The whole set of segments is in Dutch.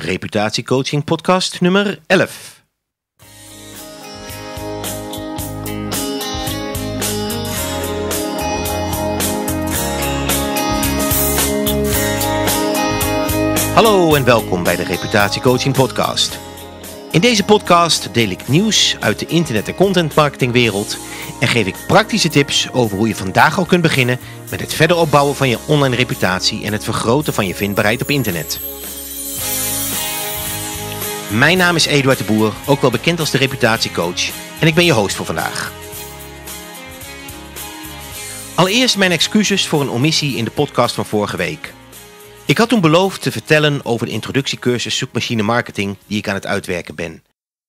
Reputatiecoaching podcast nummer 11. Hallo en welkom bij de Reputatiecoaching podcast. In deze podcast deel ik nieuws uit de internet- en contentmarketingwereld en geef ik praktische tips over hoe je vandaag al kunt beginnen met het verder opbouwen van je online reputatie en het vergroten van je vindbaarheid op internet. Mijn naam is Eduard de Boer, ook wel bekend als de reputatiecoach. En ik ben je host voor vandaag. Allereerst mijn excuses voor een omissie in de podcast van vorige week. Ik had toen beloofd te vertellen over de introductiecursus zoekmachine marketing die ik aan het uitwerken ben.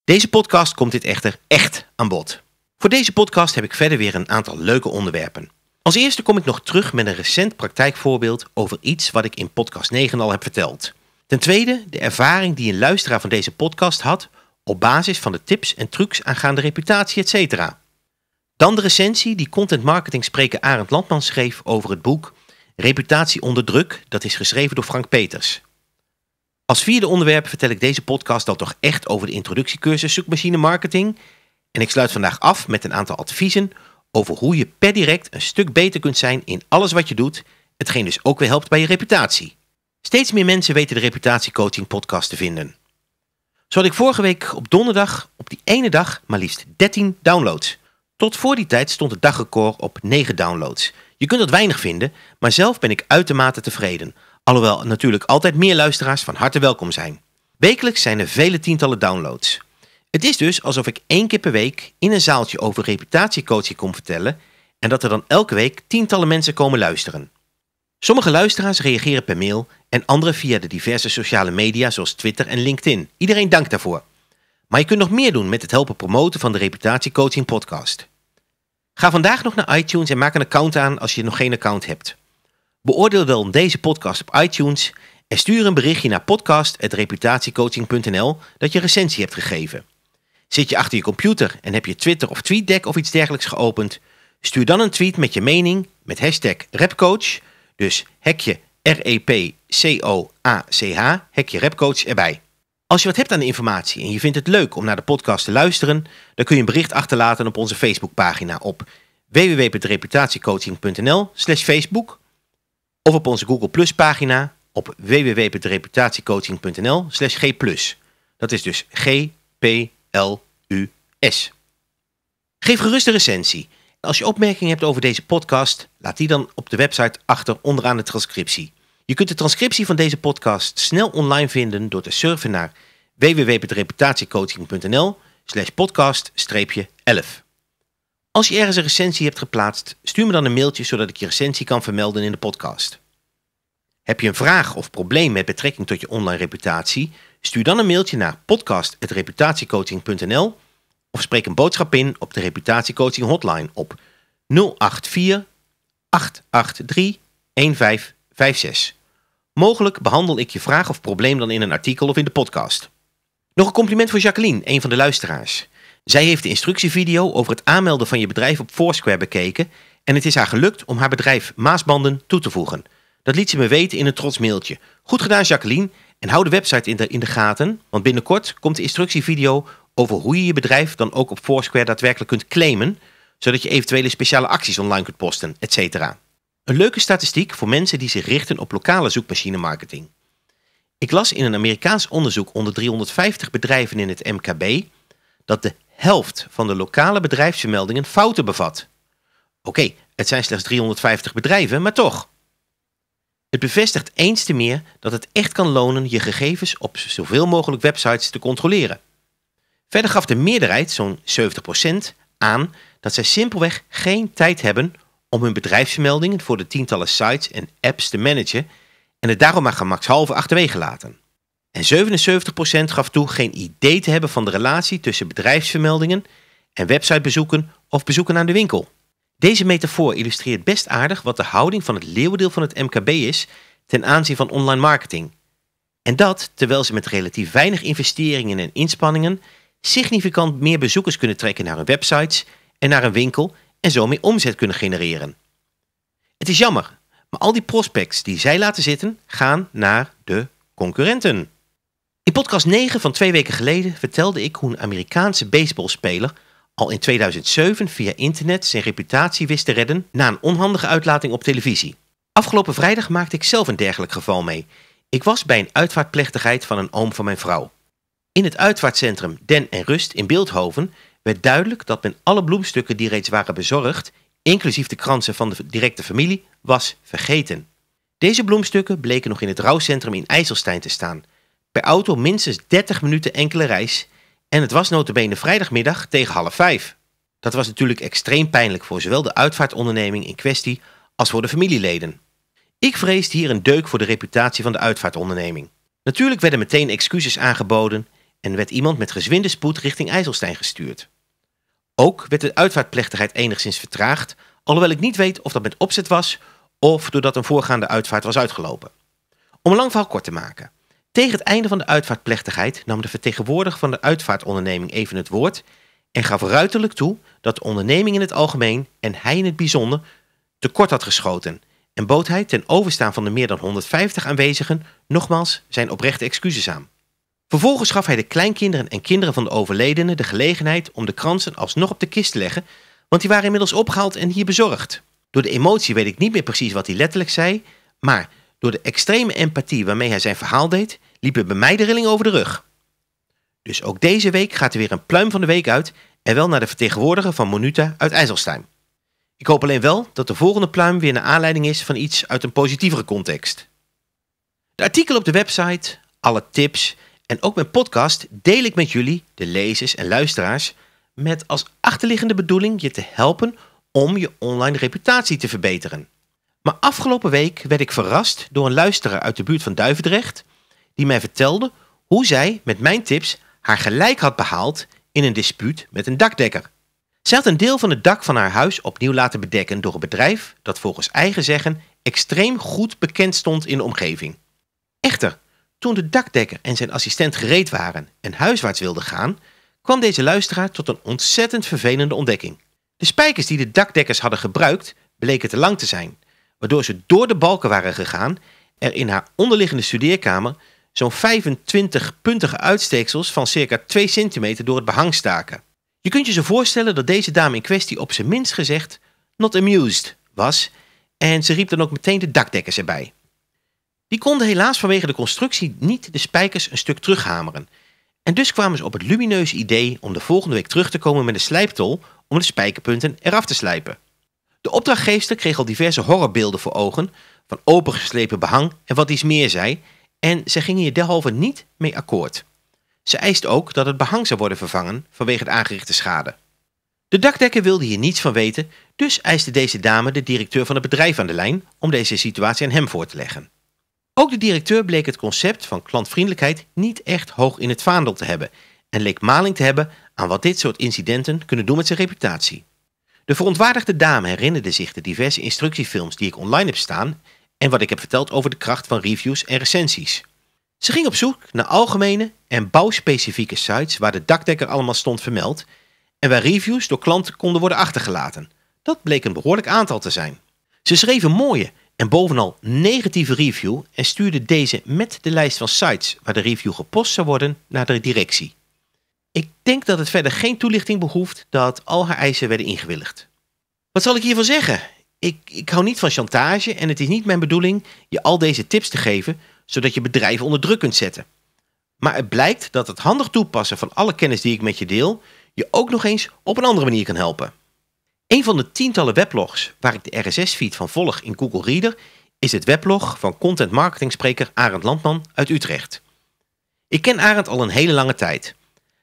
Deze podcast komt dit echter echt aan bod. Voor deze podcast heb ik verder weer een aantal leuke onderwerpen. Als eerste kom ik nog terug met een recent praktijkvoorbeeld over iets wat ik in podcast 9 al heb verteld. Ten tweede de ervaring die een luisteraar van deze podcast had op basis van de tips en trucs aangaande reputatie, etc. Dan de recensie die content marketing spreker Arend Landman schreef over het boek Reputatie onder druk, dat is geschreven door Frank Peters. Als vierde onderwerp vertel ik deze podcast dan toch echt over de introductiecursus zoekmachine marketing. En ik sluit vandaag af met een aantal adviezen over hoe je per direct een stuk beter kunt zijn in alles wat je doet, hetgeen dus ook weer helpt bij je reputatie. Steeds meer mensen weten de reputatiecoaching podcast te vinden. Zo had ik vorige week op donderdag op die ene dag maar liefst 13 downloads. Tot voor die tijd stond het dagrecord op 9 downloads. Je kunt dat weinig vinden, maar zelf ben ik uitermate tevreden. Alhoewel natuurlijk altijd meer luisteraars van harte welkom zijn. Wekelijks zijn er vele tientallen downloads. Het is dus alsof ik één keer per week in een zaaltje over reputatiecoaching kom vertellen en dat er dan elke week tientallen mensen komen luisteren. Sommige luisteraars reageren per mail en anderen via de diverse sociale media zoals Twitter en LinkedIn. Iedereen dank daarvoor. Maar je kunt nog meer doen met het helpen promoten van de Reputatiecoaching podcast. Ga vandaag nog naar iTunes en maak een account aan als je nog geen account hebt. Beoordeel dan deze podcast op iTunes en stuur een berichtje naar podcast.reputatiecoaching.nl dat je recensie hebt gegeven. Zit je achter je computer en heb je Twitter of TweetDeck of iets dergelijks geopend? Stuur dan een tweet met je mening met hashtag RepCoach dus hekje R-E-P-C-O-A-C-H, hekje Repcoach erbij. Als je wat hebt aan de informatie en je vindt het leuk om naar de podcast te luisteren, dan kun je een bericht achterlaten op onze Facebookpagina op www.reputatiecoaching.nl/slash Facebook of op onze Google Plus pagina op www.reputatiecoaching.nl/slash G. Dat is dus G-P-L-U-S. Geef gerust een recensie. Als je opmerkingen hebt over deze podcast, laat die dan op de website achter onderaan de transcriptie. Je kunt de transcriptie van deze podcast snel online vinden door te surfen naar www.reputatiecoaching.nl slash podcast 11. Als je ergens een recensie hebt geplaatst, stuur me dan een mailtje zodat ik je recensie kan vermelden in de podcast. Heb je een vraag of probleem met betrekking tot je online reputatie? Stuur dan een mailtje naar podcast.reputatiecoaching.nl of spreek een boodschap in op de reputatiecoaching hotline op 084 883 1556. Mogelijk behandel ik je vraag of probleem dan in een artikel of in de podcast. Nog een compliment voor Jacqueline, een van de luisteraars. Zij heeft de instructievideo over het aanmelden van je bedrijf op Foursquare bekeken en het is haar gelukt om haar bedrijf Maasbanden toe te voegen. Dat liet ze me weten in een trots mailtje. Goed gedaan Jacqueline en hou de website in de, in de gaten, want binnenkort komt de instructievideo over hoe je je bedrijf dan ook op Foursquare daadwerkelijk kunt claimen, zodat je eventuele speciale acties online kunt posten, etc. Een leuke statistiek voor mensen die zich richten op lokale zoekmachine marketing. Ik las in een Amerikaans onderzoek onder 350 bedrijven in het MKB dat de helft van de lokale bedrijfsvermeldingen fouten bevat. Oké, het zijn slechts 350 bedrijven, maar toch. Het bevestigt eens te meer dat het echt kan lonen je gegevens op zoveel mogelijk websites te controleren. Verder gaf de meerderheid, zo'n 70%, aan dat zij simpelweg geen tijd hebben om hun bedrijfsvermeldingen voor de tientallen sites en apps te managen en het daarom maar gemakshalve achterwege laten. En 77% gaf toe geen idee te hebben van de relatie tussen bedrijfsvermeldingen en websitebezoeken of bezoeken aan de winkel. Deze metafoor illustreert best aardig wat de houding van het leeuwendeel van het MKB is ten aanzien van online marketing. En dat terwijl ze met relatief weinig investeringen en inspanningen significant meer bezoekers kunnen trekken naar hun websites en naar een winkel en zo meer omzet kunnen genereren. Het is jammer, maar al die prospects die zij laten zitten gaan naar de concurrenten. In podcast 9 van twee weken geleden vertelde ik hoe een Amerikaanse baseballspeler al in 2007 via internet zijn reputatie wist te redden na een onhandige uitlating op televisie. Afgelopen vrijdag maakte ik zelf een dergelijk geval mee. Ik was bij een uitvaartplechtigheid van een oom van mijn vrouw. In het uitvaartcentrum Den en Rust in Beeldhoven werd duidelijk dat men alle bloemstukken die reeds waren bezorgd, inclusief de kransen van de directe familie, was vergeten. Deze bloemstukken bleken nog in het rouwcentrum in IJsselstein te staan. Per auto minstens 30 minuten enkele reis en het was notabene vrijdagmiddag tegen half vijf. Dat was natuurlijk extreem pijnlijk voor zowel de uitvaartonderneming in kwestie als voor de familieleden. Ik vreesde hier een deuk voor de reputatie van de uitvaartonderneming. Natuurlijk werden meteen excuses aangeboden en werd iemand met gezwinde spoed richting IJsselstein gestuurd. Ook werd de uitvaartplechtigheid enigszins vertraagd, alhoewel ik niet weet of dat met opzet was of doordat een voorgaande uitvaart was uitgelopen. Om een lang verhaal kort te maken. Tegen het einde van de uitvaartplechtigheid nam de vertegenwoordiger van de uitvaartonderneming even het woord en gaf ruiterlijk toe dat de onderneming in het algemeen en hij in het bijzonder tekort had geschoten en bood hij ten overstaan van de meer dan 150 aanwezigen nogmaals zijn oprechte excuses aan. Vervolgens gaf hij de kleinkinderen en kinderen van de overledene de gelegenheid om de kransen alsnog op de kist te leggen, want die waren inmiddels opgehaald en hier bezorgd. Door de emotie weet ik niet meer precies wat hij letterlijk zei, maar door de extreme empathie waarmee hij zijn verhaal deed, liepen bij mij de rilling over de rug. Dus ook deze week gaat er weer een pluim van de week uit en wel naar de vertegenwoordiger van Monuta uit IJsselstein. Ik hoop alleen wel dat de volgende pluim weer naar aanleiding is van iets uit een positievere context. De artikel op de website, alle tips en ook mijn podcast deel ik met jullie, de lezers en luisteraars, met als achterliggende bedoeling je te helpen om je online reputatie te verbeteren. Maar afgelopen week werd ik verrast door een luisteraar uit de buurt van Duivendrecht die mij vertelde hoe zij met mijn tips haar gelijk had behaald in een dispuut met een dakdekker. Zij had een deel van het dak van haar huis opnieuw laten bedekken door een bedrijf dat volgens eigen zeggen extreem goed bekend stond in de omgeving. Echter, toen de dakdekker en zijn assistent gereed waren en huiswaarts wilden gaan, kwam deze luisteraar tot een ontzettend vervelende ontdekking. De spijkers die de dakdekkers hadden gebruikt bleken te lang te zijn, waardoor ze door de balken waren gegaan. Er in haar onderliggende studeerkamer zo'n 25 puntige uitsteeksels van circa 2 centimeter door het behang staken. Je kunt je zo voorstellen dat deze dame in kwestie op zijn minst gezegd not amused was en ze riep dan ook meteen de dakdekkers erbij. Die konden helaas vanwege de constructie niet de spijkers een stuk terughameren. En dus kwamen ze op het lumineuze idee om de volgende week terug te komen met een slijptol om de spijkerpunten eraf te slijpen. De opdrachtgeefster kreeg al diverse horrorbeelden voor ogen van opengeslepen behang en wat iets meer zei en ze gingen hier derhalve niet mee akkoord. Ze eist ook dat het behang zou worden vervangen vanwege de aangerichte schade. De dakdekker wilde hier niets van weten, dus eiste deze dame de directeur van het bedrijf aan de lijn om deze situatie aan hem voor te leggen. Ook de directeur bleek het concept van klantvriendelijkheid niet echt hoog in het vaandel te hebben en leek maling te hebben aan wat dit soort incidenten kunnen doen met zijn reputatie. De verontwaardigde dame herinnerde zich de diverse instructiefilms die ik online heb staan en wat ik heb verteld over de kracht van reviews en recensies. Ze ging op zoek naar algemene en bouwspecifieke sites waar de dakdekker allemaal stond vermeld en waar reviews door klanten konden worden achtergelaten. Dat bleek een behoorlijk aantal te zijn. Ze schreef een mooie en bovenal negatieve review en stuurde deze met de lijst van sites waar de review gepost zou worden naar de directie. Ik denk dat het verder geen toelichting behoeft dat al haar eisen werden ingewilligd. Wat zal ik hiervan zeggen? Ik, ik hou niet van chantage en het is niet mijn bedoeling je al deze tips te geven zodat je bedrijven onder druk kunt zetten. Maar het blijkt dat het handig toepassen van alle kennis die ik met je deel je ook nog eens op een andere manier kan helpen. Een van de tientallen weblogs waar ik de RSS-feed van volg in Google Reader is het weblog van content marketing spreker Arend Landman uit Utrecht. Ik ken Arend al een hele lange tijd.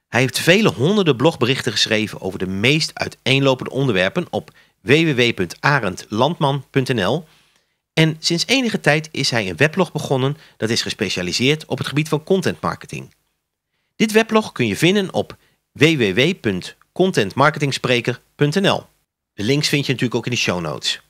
Hij heeft vele honderden blogberichten geschreven over de meest uiteenlopende onderwerpen op www.arendlandman.nl en sinds enige tijd is hij een weblog begonnen dat is gespecialiseerd op het gebied van content marketing. Dit weblog kun je vinden op www.contentmarketingspreker.nl. De links vind je natuurlijk ook in de show notes.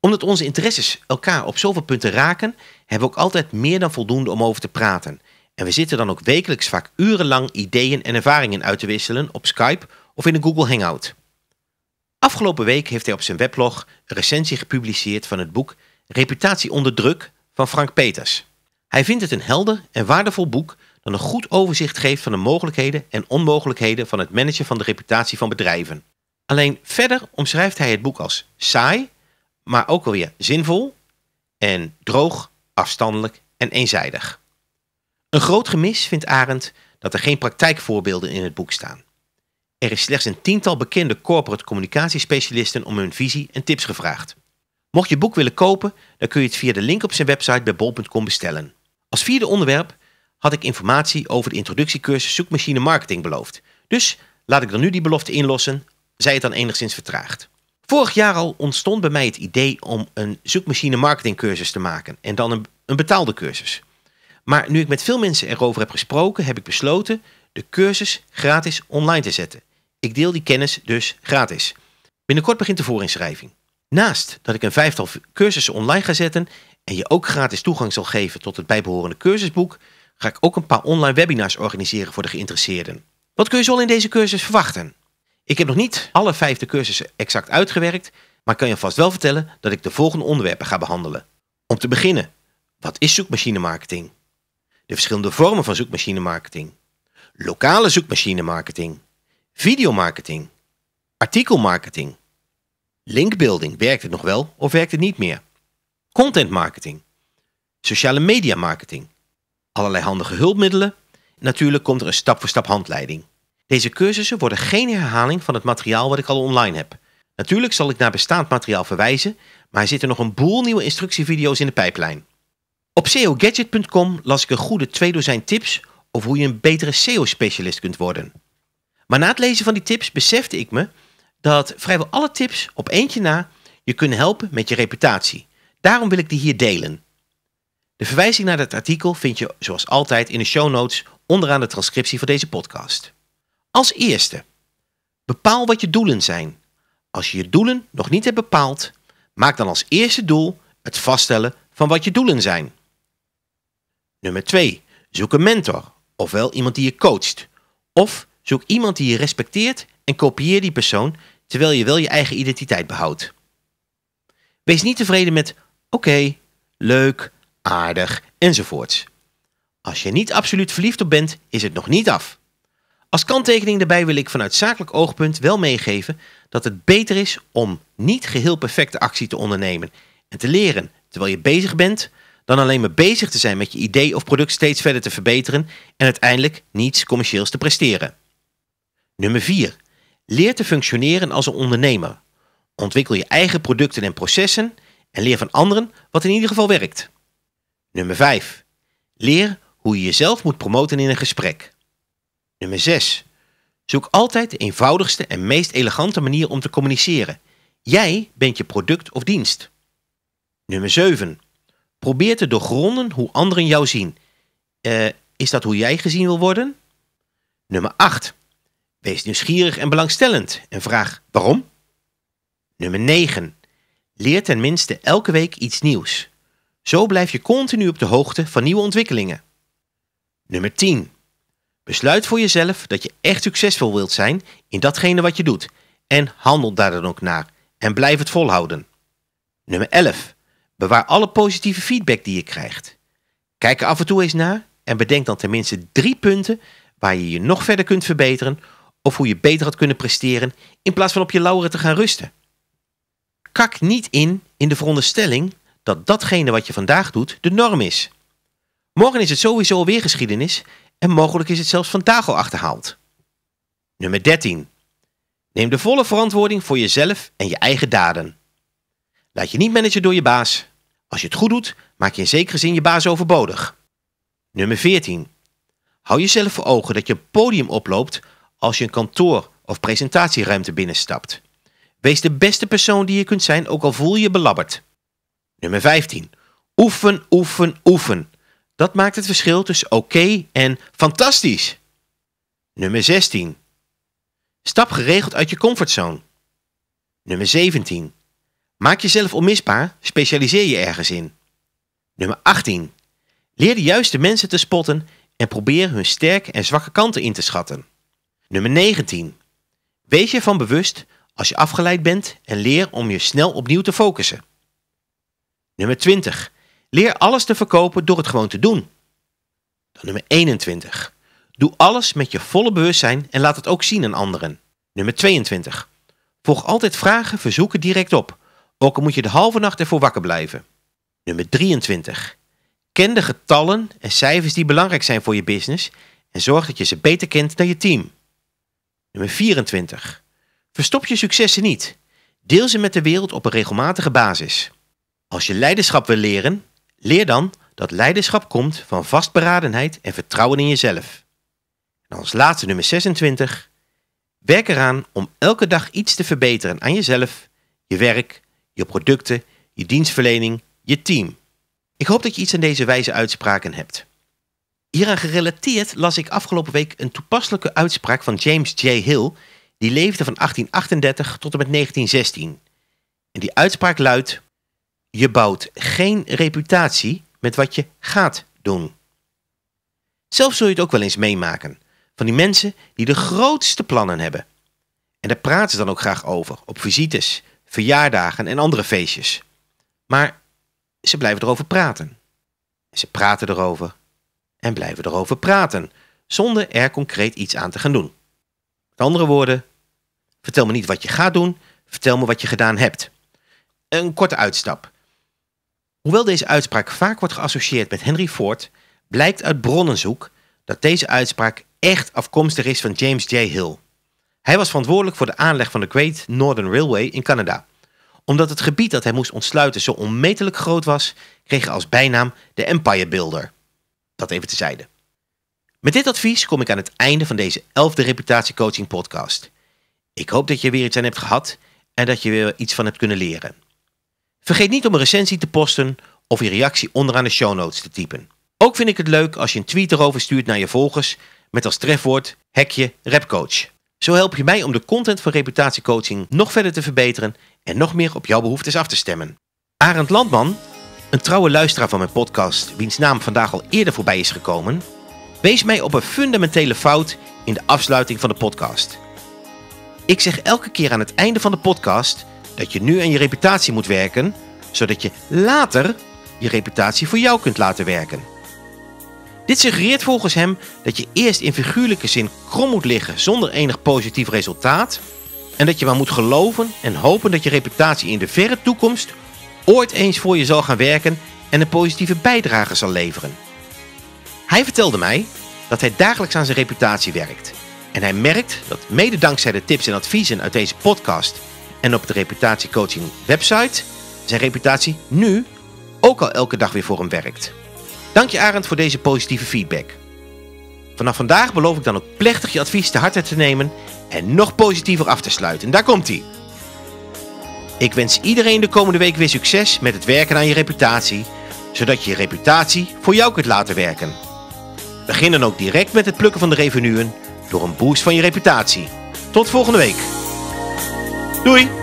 Omdat onze interesses elkaar op zoveel punten raken, hebben we ook altijd meer dan voldoende om over te praten. En we zitten dan ook wekelijks vaak urenlang ideeën en ervaringen uit te wisselen op Skype of in een Google Hangout. Afgelopen week heeft hij op zijn weblog een recensie gepubliceerd van het boek Reputatie onder druk van Frank Peters. Hij vindt het een helder en waardevol boek dat een goed overzicht geeft van de mogelijkheden en onmogelijkheden van het managen van de reputatie van bedrijven. Alleen verder omschrijft hij het boek als saai, maar ook alweer zinvol en droog, afstandelijk en eenzijdig. Een groot gemis vindt Arendt dat er geen praktijkvoorbeelden in het boek staan. Er is slechts een tiental bekende corporate communicatiespecialisten om hun visie en tips gevraagd. Mocht je het boek willen kopen, dan kun je het via de link op zijn website bij bol.com bestellen. Als vierde onderwerp had ik informatie over de introductiecursus zoekmachine marketing beloofd. Dus laat ik er nu die belofte inlossen zij het dan enigszins vertraagd. Vorig jaar al ontstond bij mij het idee om een zoekmachine cursus te maken en dan een, een betaalde cursus. Maar nu ik met veel mensen erover heb gesproken, heb ik besloten de cursus gratis online te zetten. Ik deel die kennis dus gratis. Binnenkort begint de voorinschrijving. Naast dat ik een vijftal cursussen online ga zetten en je ook gratis toegang zal geven tot het bijbehorende cursusboek, ga ik ook een paar online webinars organiseren voor de geïnteresseerden. Wat kun je zo in deze cursus verwachten? Ik heb nog niet alle vijfde de cursussen exact uitgewerkt, maar kan je vast wel vertellen dat ik de volgende onderwerpen ga behandelen. Om te beginnen, wat is zoekmachine marketing? De verschillende vormen van zoekmachine marketing. Lokale zoekmachine marketing. Videomarketing. Artikelmarketing. Linkbuilding, werkt het nog wel of werkt het niet meer? Content marketing. Sociale media marketing. Allerlei handige hulpmiddelen. Natuurlijk komt er een stap voor -stap handleiding. Deze cursussen worden geen herhaling van het materiaal wat ik al online heb. Natuurlijk zal ik naar bestaand materiaal verwijzen, maar er zitten nog een boel nieuwe instructievideo's in de pijplijn. Op seogadget.com las ik een goede twee dozijn tips over hoe je een betere SEO-specialist kunt worden. Maar na het lezen van die tips besefte ik me dat vrijwel alle tips op eentje na je kunnen helpen met je reputatie. Daarom wil ik die hier delen. De verwijzing naar dat artikel vind je zoals altijd in de show notes onderaan de transcriptie van deze podcast. Als eerste, bepaal wat je doelen zijn. Als je je doelen nog niet hebt bepaald, maak dan als eerste doel het vaststellen van wat je doelen zijn. Nummer 2. Zoek een mentor, ofwel iemand die je coacht. Of zoek iemand die je respecteert en kopieer die persoon terwijl je wel je eigen identiteit behoudt. Wees niet tevreden met oké, leuk, aardig enzovoorts. Als je niet absoluut verliefd op bent, is het nog niet af. Als kanttekening daarbij wil ik vanuit zakelijk oogpunt wel meegeven dat het beter is om niet geheel perfecte actie te ondernemen en te leren terwijl je bezig bent, dan alleen maar bezig te zijn met je idee of product steeds verder te verbeteren en uiteindelijk niets commercieels te presteren. Nummer 4. Leer te functioneren als een ondernemer. Ontwikkel je eigen producten en processen en leer van anderen wat in ieder geval werkt. Nummer 5. Leer hoe je jezelf moet promoten in een gesprek. Nummer 6. Zoek altijd de eenvoudigste en meest elegante manier om te communiceren. Jij bent je product of dienst. Nummer 7. Probeer te doorgronden hoe anderen jou zien. Eh, is dat hoe jij gezien wil worden? Nummer 8. Wees nieuwsgierig en belangstellend en vraag waarom. Nummer 9. Leer tenminste elke week iets nieuws. Zo blijf je continu op de hoogte van nieuwe ontwikkelingen. Nummer 10. Besluit voor jezelf dat je echt succesvol wilt zijn in datgene wat je doet en handel daar dan ook naar en blijf het volhouden. Nummer 11. Bewaar alle positieve feedback die je krijgt. Kijk er af en toe eens naar en bedenk dan tenminste drie punten waar je je nog verder kunt verbeteren of hoe je beter had kunnen presteren in plaats van op je lauweren te gaan rusten. Kak niet in in de veronderstelling dat datgene wat je vandaag doet de norm is. Morgen is het sowieso weer geschiedenis en mogelijk is het zelfs van tafel achterhaald. Nummer 13. Neem de volle verantwoording voor jezelf en je eigen daden. Laat je niet managen door je baas. Als je het goed doet, maak je in zekere zin je baas overbodig. Nummer 14. Hou jezelf voor ogen dat je podium oploopt als je een kantoor of presentatieruimte binnenstapt. Wees de beste persoon die je kunt zijn, ook al voel je je belabberd. Nummer 15. Oefen, oefen, oefen. Dat maakt het verschil tussen oké en fantastisch. Nummer 16. Stap geregeld uit je comfortzone. Nummer 17. Maak jezelf onmisbaar, specialiseer je ergens in. Nummer 18. Leer de juiste mensen te spotten en probeer hun sterke en zwakke kanten in te schatten. Nummer 19. Wees je van bewust als je afgeleid bent en leer om je snel opnieuw te focussen. Nummer 20. Leer alles te verkopen door het gewoon te doen. nummer 21. Doe alles met je volle bewustzijn en laat het ook zien aan anderen. Nummer 22. Volg altijd vragen, verzoeken direct op. Ook al moet je de halve nacht ervoor wakker blijven. Nummer 23. Ken de getallen en cijfers die belangrijk zijn voor je business en zorg dat je ze beter kent dan je team. Nummer 24. Verstop je successen niet. Deel ze met de wereld op een regelmatige basis. Als je leiderschap wil leren, Leer dan dat leiderschap komt van vastberadenheid en vertrouwen in jezelf. En als laatste nummer 26. Werk eraan om elke dag iets te verbeteren aan jezelf, je werk, je producten, je dienstverlening, je team. Ik hoop dat je iets aan deze wijze uitspraken hebt. Hieraan gerelateerd las ik afgelopen week een toepasselijke uitspraak van James J. Hill, die leefde van 1838 tot en met 1916. En die uitspraak luidt: je bouwt geen reputatie met wat je gaat doen. Zelf zul je het ook wel eens meemaken van die mensen die de grootste plannen hebben. En daar praten ze dan ook graag over op visites, verjaardagen en andere feestjes. Maar ze blijven erover praten. Ze praten erover en blijven erover praten, zonder er concreet iets aan te gaan doen. Met andere woorden, vertel me niet wat je gaat doen, vertel me wat je gedaan hebt. Een korte uitstap. Hoewel deze uitspraak vaak wordt geassocieerd met Henry Ford, blijkt uit bronnenzoek dat deze uitspraak echt afkomstig is van James J. Hill. Hij was verantwoordelijk voor de aanleg van de Great Northern Railway in Canada. Omdat het gebied dat hij moest ontsluiten zo onmetelijk groot was, kreeg hij als bijnaam de Empire Builder. Dat even tezijde. Met dit advies kom ik aan het einde van deze 11e reputatiecoaching podcast. Ik hoop dat je weer iets aan hebt gehad en dat je weer iets van hebt kunnen leren. Vergeet niet om een recensie te posten of je reactie onderaan de show notes te typen. Ook vind ik het leuk als je een tweet erover stuurt naar je volgers met als trefwoord hekje rapcoach. Zo help je mij om de content van reputatiecoaching nog verder te verbeteren en nog meer op jouw behoeftes af te stemmen. Arend Landman, een trouwe luisteraar van mijn podcast, wiens naam vandaag al eerder voorbij is gekomen, wees mij op een fundamentele fout in de afsluiting van de podcast. Ik zeg elke keer aan het einde van de podcast dat je nu aan je reputatie moet werken, zodat je later je reputatie voor jou kunt laten werken. Dit suggereert volgens hem dat je eerst in figuurlijke zin krom moet liggen zonder enig positief resultaat en dat je maar moet geloven en hopen dat je reputatie in de verre toekomst ooit eens voor je zal gaan werken en een positieve bijdrage zal leveren. Hij vertelde mij dat hij dagelijks aan zijn reputatie werkt en hij merkt dat mede dankzij de tips en adviezen uit deze podcast en op de reputatiecoaching website zijn reputatie nu ook al elke dag weer voor hem werkt. Dank je Arend voor deze positieve feedback. Vanaf vandaag beloof ik dan ook plechtig je advies te harte te nemen en nog positiever af te sluiten. Daar komt hij. Ik wens iedereen de komende week weer succes met het werken aan je reputatie, zodat je je reputatie voor jou kunt laten werken. Begin dan ook direct met het plukken van de revenuen door een boost van je reputatie. Tot volgende week. Doei!